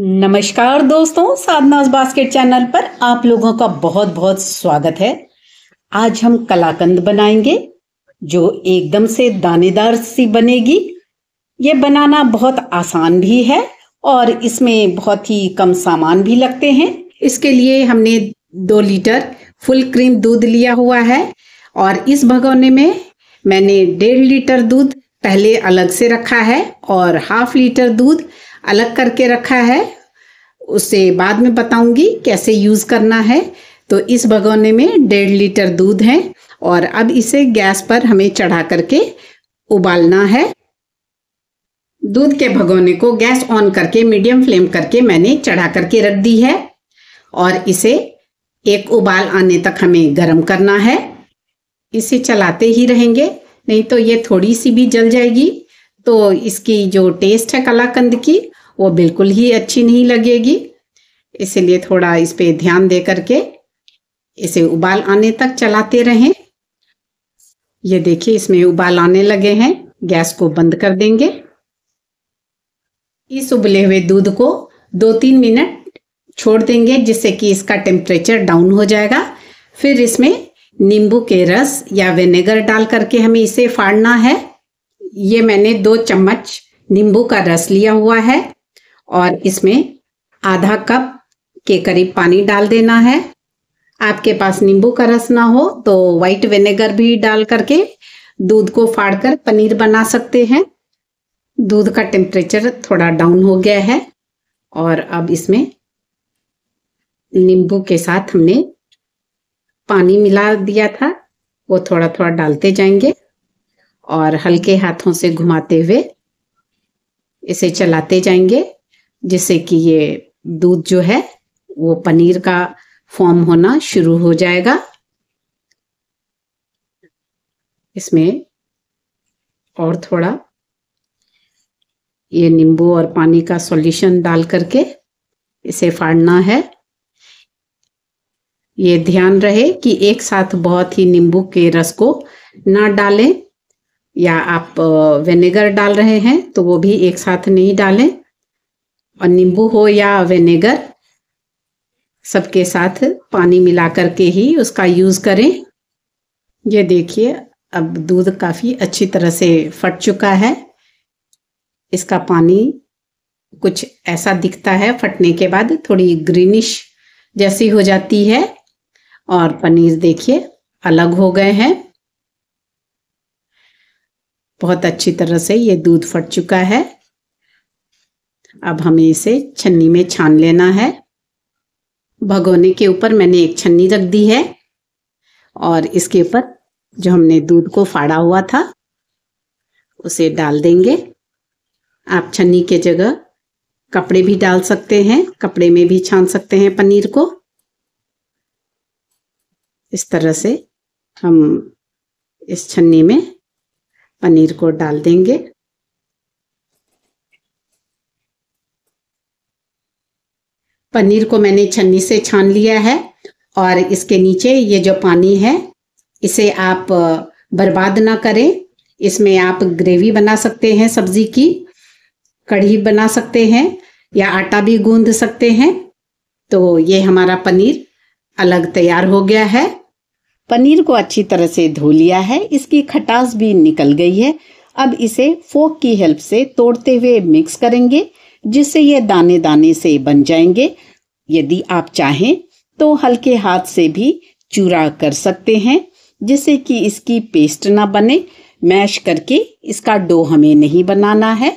नमस्कार दोस्तों साधनास basket channel पर आप लोगों का बहुत बहुत स्वागत है आज हम कलाकंद बनाएंगे जो एकदम से दानेदार सी बनेगी ये बनाना बहुत आसान भी है और इसमें बहुत ही कम सामान भी लगते हैं इसके लिए हमने दो लीटर फुल क्रीम दूध लिया हुआ है और इस भगवने में मैंने डेढ़ लीटर दूध पहले अलग से रखा है और हाफ लीटर दूध अलग करके रखा है उसे बाद में बताऊंगी कैसे यूज़ करना है तो इस भगोने में डेढ़ लीटर दूध है और अब इसे गैस पर हमें चढ़ा करके उबालना है दूध के भगोने को गैस ऑन करके मीडियम फ्लेम करके मैंने चढ़ा करके रख दी है और इसे एक उबाल आने तक हमें गर्म करना है इसे चलाते ही रहेंगे नहीं तो ये थोड़ी सी भी जल जाएगी तो इसकी जो टेस्ट है कलाकंद की वो बिल्कुल ही अच्छी नहीं लगेगी इसलिए थोड़ा इस पर ध्यान दे करके इसे उबाल आने तक चलाते रहें ये देखिए इसमें उबाल आने लगे हैं गैस को बंद कर देंगे इस उबले हुए दूध को दो तीन मिनट छोड़ देंगे जिससे कि इसका टेम्परेचर डाउन हो जाएगा फिर इसमें नींबू के रस या विनेगर डाल करके हमें इसे फाड़ना है ये मैंने दो चम्मच नींबू का रस लिया हुआ है और इसमें आधा कप के करीब पानी डाल देना है आपके पास नींबू का रस ना हो तो वाइट विनेगर भी डाल करके दूध को फाड़कर पनीर बना सकते हैं दूध का टेम्परेचर थोड़ा डाउन हो गया है और अब इसमें नींबू के साथ हमने पानी मिला दिया था वो थोड़ा थोड़ा डालते जाएंगे और हल्के हाथों से घुमाते हुए इसे चलाते जाएंगे जिससे कि ये दूध जो है वो पनीर का फॉर्म होना शुरू हो जाएगा इसमें और थोड़ा ये नींबू और पानी का सॉल्यूशन डाल करके इसे फाड़ना है ये ध्यान रहे कि एक साथ बहुत ही नींबू के रस को ना डालें या आप विनेगर डाल रहे हैं तो वो भी एक साथ नहीं डालें और नींबू हो या विनेगर सबके साथ पानी मिला करके ही उसका यूज़ करें ये देखिए अब दूध काफ़ी अच्छी तरह से फट चुका है इसका पानी कुछ ऐसा दिखता है फटने के बाद थोड़ी ग्रीनिश जैसी हो जाती है और पनीर देखिए अलग हो गए हैं बहुत अच्छी तरह से ये दूध फट चुका है अब हमें इसे छन्नी में छान लेना है भगोने के ऊपर मैंने एक छन्नी रख दी है और इसके ऊपर जो हमने दूध को फाड़ा हुआ था उसे डाल देंगे आप छन्नी के जगह कपड़े भी डाल सकते हैं कपड़े में भी छान सकते हैं पनीर को इस तरह से हम इस छन्नी में पनीर को डाल देंगे पनीर को मैंने छन्नी से छान लिया है और इसके नीचे ये जो पानी है इसे आप बर्बाद ना करें इसमें आप ग्रेवी बना सकते हैं सब्जी की कढ़ी बना सकते हैं या आटा भी गूंद सकते हैं तो ये हमारा पनीर अलग तैयार हो गया है पनीर को अच्छी तरह से धो लिया है इसकी खटास भी निकल गई है अब इसे फोक की हेल्प से तोड़ते हुए मिक्स करेंगे जिससे ये दाने दाने से बन जाएंगे यदि आप चाहें तो हल्के हाथ से भी चूरा कर सकते हैं जिससे कि इसकी पेस्ट ना बने मैश करके इसका डो हमें नहीं बनाना है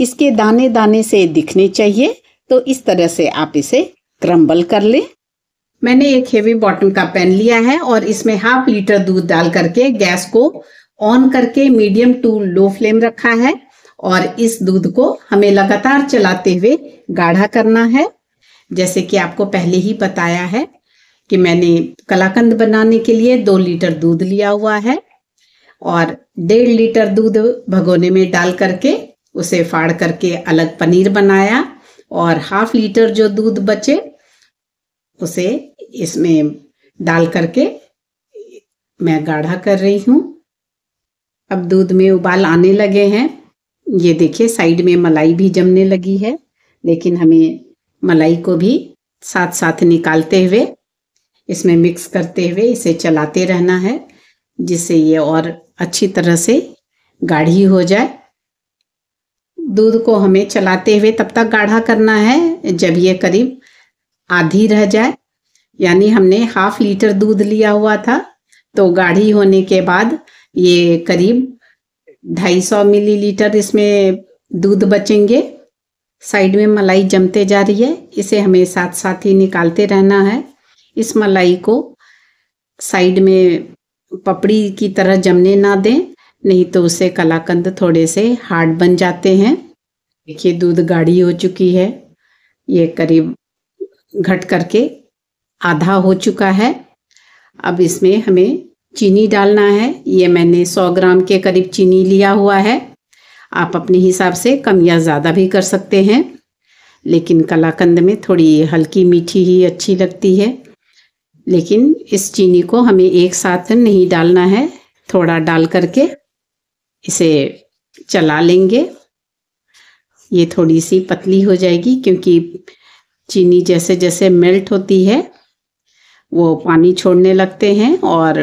इसके दाने दाने से दिखने चाहिए तो इस तरह से आप इसे क्रम्बल कर लें मैंने एक हेवी बॉटम का पैन लिया है और इसमें हाफ लीटर दूध डाल करके गैस को ऑन करके मीडियम टू लो फ्लेम रखा है और इस दूध को हमें लगातार चलाते हुए गाढ़ा करना है जैसे कि आपको पहले ही बताया है कि मैंने कलाकंद बनाने के लिए दो लीटर दूध लिया हुआ है और डेढ़ लीटर दूध भगोने में डाल करके उसे फाड़ करके अलग पनीर बनाया और हाफ लीटर जो दूध बचे उसे इसमें डाल करके मैं गाढ़ा कर रही हूँ अब दूध में उबाल आने लगे हैं ये देखिए साइड में मलाई भी जमने लगी है लेकिन हमें मलाई को भी साथ साथ निकालते हुए इसमें मिक्स करते हुए इसे चलाते रहना है जिससे ये और अच्छी तरह से गाढ़ी हो जाए दूध को हमें चलाते हुए तब तक गाढ़ा करना है जब ये करीब आधी रह जाए यानी हमने हाफ लीटर दूध लिया हुआ था तो गाढ़ी होने के बाद ये करीब ढाई सौ मिलीलीटर इसमें दूध बचेंगे साइड में मलाई जमते जा रही है इसे हमें साथ साथ ही निकालते रहना है इस मलाई को साइड में पपड़ी की तरह जमने ना दें नहीं तो उसे कलाकंद थोड़े से हार्ड बन जाते हैं देखिए दूध गाढ़ी हो चुकी है ये करीब घट करके आधा हो चुका है अब इसमें हमें चीनी डालना है ये मैंने 100 ग्राम के करीब चीनी लिया हुआ है आप अपने हिसाब से कम या ज़्यादा भी कर सकते हैं लेकिन कलाकंद में थोड़ी हल्की मीठी ही अच्छी लगती है लेकिन इस चीनी को हमें एक साथ नहीं डालना है थोड़ा डाल करके इसे चला लेंगे ये थोड़ी सी पतली हो जाएगी क्योंकि चीनी जैसे जैसे मेल्ट होती है वो पानी छोड़ने लगते हैं और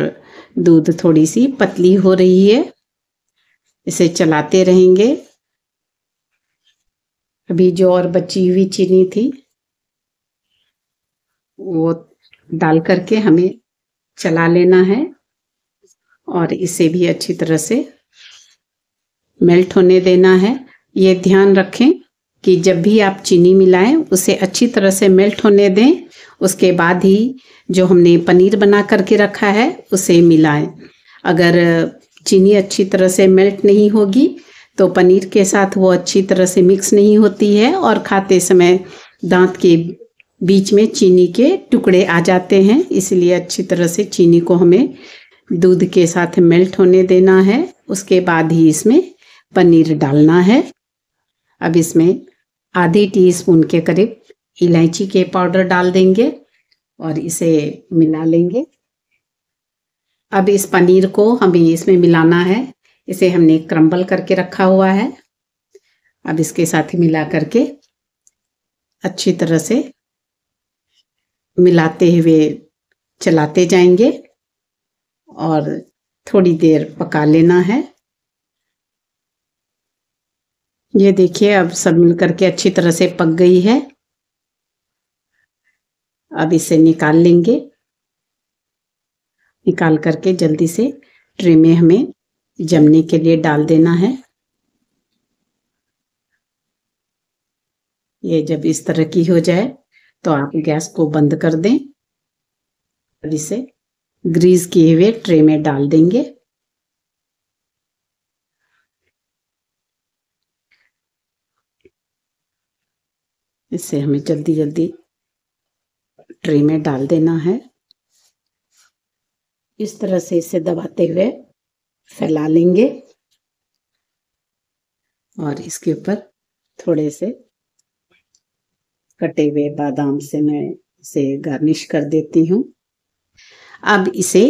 दूध थोड़ी सी पतली हो रही है इसे चलाते रहेंगे अभी जो और बची हुई चीनी थी वो डाल करके हमें चला लेना है और इसे भी अच्छी तरह से मेल्ट होने देना है ये ध्यान रखें कि जब भी आप चीनी मिलाएं उसे अच्छी तरह से मेल्ट होने दें उसके बाद ही जो हमने पनीर बना करके रखा है उसे मिलाएं अगर चीनी अच्छी तरह से मेल्ट नहीं होगी तो पनीर के साथ वो अच्छी तरह से मिक्स नहीं होती है और खाते समय दांत के बीच में चीनी के टुकड़े आ जाते हैं इसलिए अच्छी तरह से चीनी को हमें दूध के साथ मेल्ट होने देना है उसके बाद ही इसमें पनीर डालना है अब इसमें आधे टीस्पून के करीब इलायची के पाउडर डाल देंगे और इसे मिला लेंगे अब इस पनीर को हमें इसमें मिलाना है इसे हमने क्रम्बल करके रखा हुआ है अब इसके साथ ही मिला करके अच्छी तरह से मिलाते हुए चलाते जाएंगे और थोड़ी देर पका लेना है ये देखिए अब सब मिल करके अच्छी तरह से पक गई है अब इसे निकाल लेंगे निकाल करके जल्दी से ट्रे में हमें जमने के लिए डाल देना है ये जब इस तरह की हो जाए तो आप गैस को बंद कर दें और इसे ग्रीस किए हुए ट्रे में डाल देंगे इसे हमें जल्दी जल्दी ट्रे में डाल देना है इस तरह से इसे दबाते हुए फैला लेंगे और इसके ऊपर थोड़े से कटे हुए बादाम से मैं इसे गार्निश कर देती हूँ अब इसे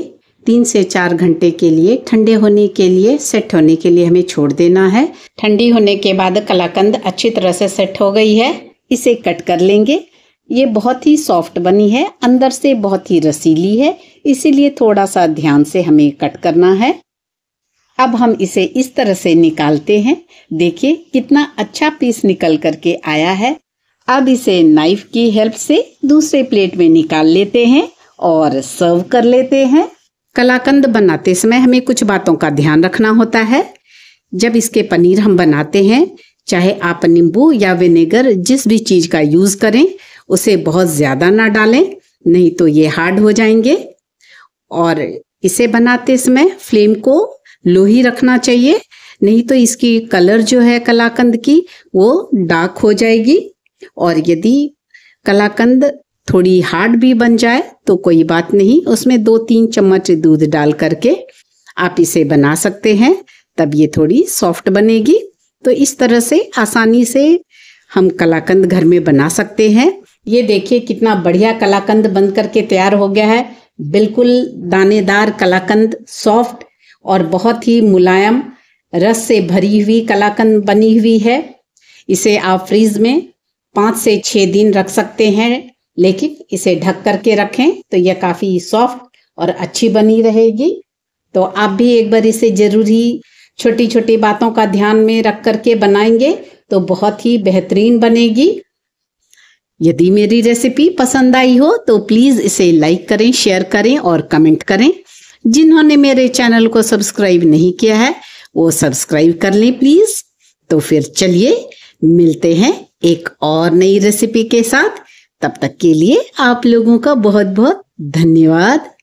तीन से चार घंटे के लिए ठंडे होने के लिए सेट होने के लिए हमें छोड़ देना है ठंडी होने के बाद कलाकंद अच्छी तरह से सेट हो गई है इसे कट कर लेंगे ये बहुत ही सॉफ्ट बनी है अंदर से बहुत ही रसीली है इसीलिए थोड़ा सा ध्यान से हमें कट करना है अब हम इसे इस तरह से निकालते हैं देखिए कितना अच्छा पीस निकल करके आया है अब इसे नाइफ की हेल्प से दूसरे प्लेट में निकाल लेते हैं और सर्व कर लेते हैं कलाकंद बनाते समय हमें कुछ बातों का ध्यान रखना होता है जब इसके पनीर हम बनाते हैं चाहे आप नींबू या विनेगर जिस भी चीज़ का यूज़ करें उसे बहुत ज़्यादा ना डालें नहीं तो ये हार्ड हो जाएंगे और इसे बनाते समय फ्लेम को लो ही रखना चाहिए नहीं तो इसकी कलर जो है कलाकंद की वो डार्क हो जाएगी और यदि कलाकंद थोड़ी हार्ड भी बन जाए तो कोई बात नहीं उसमें दो तीन चम्मच दूध डाल करके आप इसे बना सकते हैं तब ये थोड़ी सॉफ्ट बनेगी तो इस तरह से आसानी से हम कलाकंद घर में बना सकते हैं ये देखिए कितना बढ़िया कलाकंद बन करके तैयार हो गया है बिल्कुल दानेदार कलाकंद सॉफ्ट और बहुत ही मुलायम रस से भरी हुई कलाकंद बनी हुई है इसे आप फ्रीज में पाँच से छः दिन रख सकते हैं लेकिन इसे ढक करके रखें तो यह काफ़ी सॉफ्ट और अच्छी बनी रहेगी तो आप भी एक बार इसे जरूरी छोटी छोटी बातों का ध्यान में रख करके बनाएंगे तो बहुत ही बेहतरीन बनेगी यदि मेरी रेसिपी पसंद आई हो तो प्लीज़ इसे लाइक करें शेयर करें और कमेंट करें जिन्होंने मेरे चैनल को सब्सक्राइब नहीं किया है वो सब्सक्राइब कर लें प्लीज़ तो फिर चलिए मिलते हैं एक और नई रेसिपी के साथ तब तक के लिए आप लोगों का बहुत बहुत धन्यवाद